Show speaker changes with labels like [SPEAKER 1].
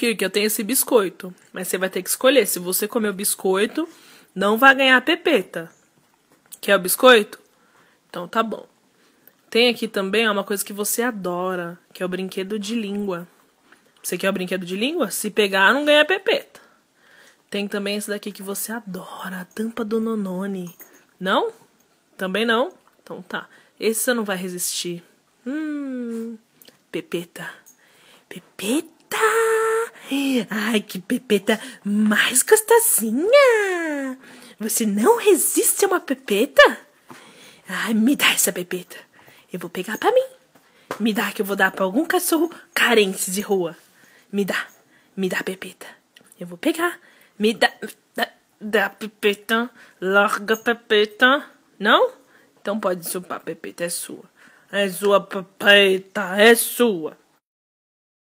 [SPEAKER 1] Kirk, eu tenho esse biscoito. Mas você vai ter que escolher. Se você comer o biscoito, não vai ganhar a pepeta. Quer é o biscoito? Então tá bom. Tem aqui também uma coisa que você adora, que é o brinquedo de língua. Você quer o brinquedo de língua? Se pegar, não ganha a pepeta. Tem também esse daqui que você adora, a tampa do Nonone. Não? Também não? Então tá. Esse você não vai resistir. Hum,
[SPEAKER 2] pepeta. Pepeta! Ai, que pepeta mais gostosinha! Você não resiste a uma pepeta? Ai, me dá essa pepeta. Eu vou pegar pra mim. Me dá que eu vou dar pra algum cachorro carente de rua.
[SPEAKER 1] Me dá. Me dá a pepeta. Eu vou pegar. Me dá. Dá, dá pepeta. Larga pepeta. Não? Então pode chupar, pepeta. É sua. É sua pepeta. É sua.